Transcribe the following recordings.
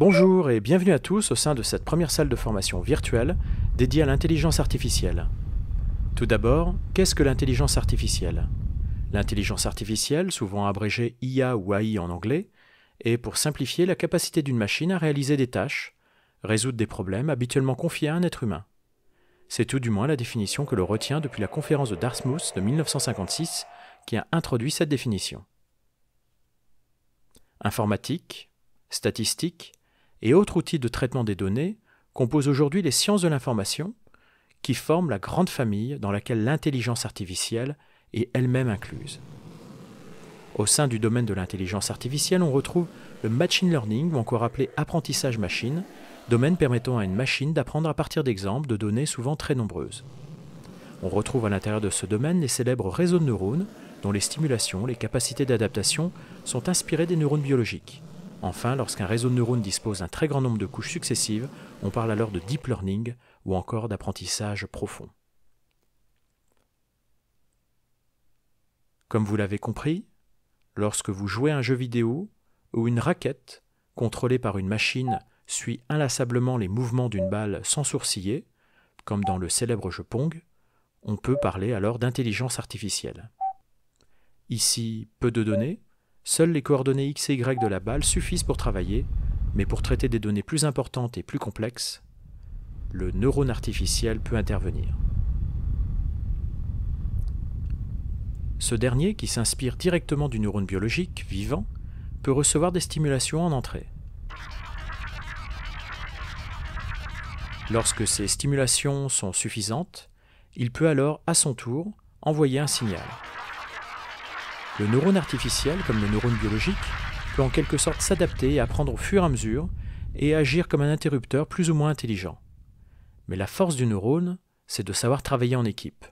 Bonjour et bienvenue à tous au sein de cette première salle de formation virtuelle dédiée à l'intelligence artificielle. Tout d'abord, qu'est-ce que l'intelligence artificielle L'intelligence artificielle, souvent abrégée IA ou AI en anglais, est pour simplifier la capacité d'une machine à réaliser des tâches, résoudre des problèmes habituellement confiés à un être humain. C'est tout du moins la définition que l'on retient depuis la conférence de Dartmouth de 1956 qui a introduit cette définition. Informatique, statistique, et autres outils de traitement des données composent aujourd'hui les sciences de l'information, qui forment la grande famille dans laquelle l'intelligence artificielle est elle-même incluse. Au sein du domaine de l'intelligence artificielle, on retrouve le machine learning, ou encore appelé apprentissage machine, domaine permettant à une machine d'apprendre à partir d'exemples de données souvent très nombreuses. On retrouve à l'intérieur de ce domaine les célèbres réseaux de neurones, dont les stimulations, les capacités d'adaptation sont inspirées des neurones biologiques. Enfin, lorsqu'un réseau de neurones dispose d'un très grand nombre de couches successives, on parle alors de deep learning ou encore d'apprentissage profond. Comme vous l'avez compris, lorsque vous jouez à un jeu vidéo ou une raquette contrôlée par une machine suit inlassablement les mouvements d'une balle sans sourciller, comme dans le célèbre jeu Pong, on peut parler alors d'intelligence artificielle. Ici, peu de données, Seules les coordonnées X et Y de la balle suffisent pour travailler, mais pour traiter des données plus importantes et plus complexes, le neurone artificiel peut intervenir. Ce dernier, qui s'inspire directement du neurone biologique, vivant, peut recevoir des stimulations en entrée. Lorsque ces stimulations sont suffisantes, il peut alors, à son tour, envoyer un signal. Le neurone artificiel, comme le neurone biologique, peut en quelque sorte s'adapter et apprendre au fur et à mesure et agir comme un interrupteur plus ou moins intelligent. Mais la force du neurone, c'est de savoir travailler en équipe.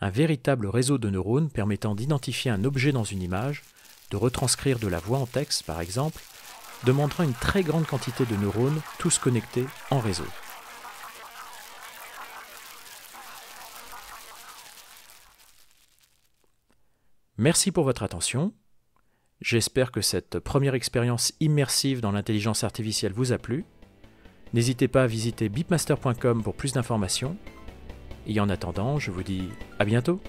Un véritable réseau de neurones permettant d'identifier un objet dans une image, de retranscrire de la voix en texte par exemple, demandera une très grande quantité de neurones tous connectés en réseau. Merci pour votre attention. J'espère que cette première expérience immersive dans l'intelligence artificielle vous a plu. N'hésitez pas à visiter beatmaster.com pour plus d'informations. Et en attendant, je vous dis à bientôt